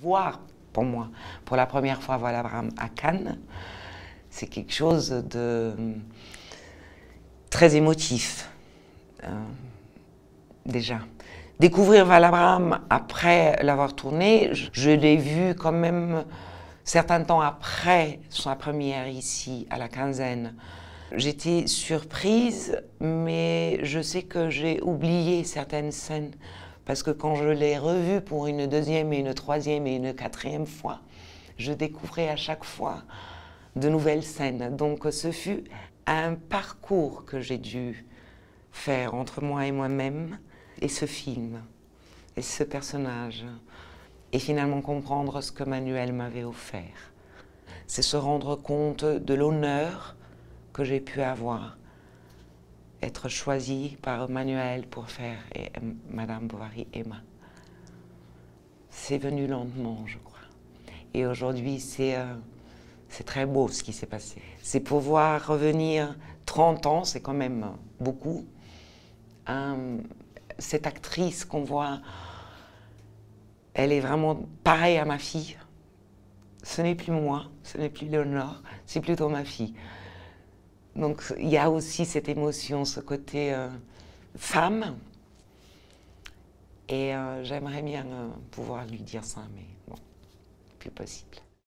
Voir, pour moi, pour la première fois Valabram Abraham à Cannes, c'est quelque chose de hum, très émotif, euh, déjà. Découvrir Abraham après l'avoir tourné, je, l'ai vu quand même hum, certain temps après sa première ici, à la quinzaine. J'étais surprise, mais je sais que j'ai oublié certaines scènes parce que quand je l'ai revu pour une deuxième et une troisième et une quatrième fois, je découvrais à chaque fois de nouvelles scènes. Donc ce fut un parcours que j'ai dû faire entre moi et moi-même et ce film et ce personnage et finalement comprendre ce que Manuel m'avait offert. C'est se rendre compte de l'honneur que j'ai pu avoir être choisie par Manuel pour faire euh, Madame Bovary Emma. C'est venu lentement, je crois. Et aujourd'hui, c'est euh, très beau ce qui s'est passé. C'est pouvoir revenir 30 ans, c'est quand même beaucoup. Hein, cette actrice qu'on voit, elle est vraiment pareille à ma fille. Ce n'est plus moi, ce n'est plus Léonore, c'est plutôt ma fille. Donc il y a aussi cette émotion, ce côté euh, femme. Et euh, j'aimerais bien euh, pouvoir lui dire ça, mais bon, plus possible.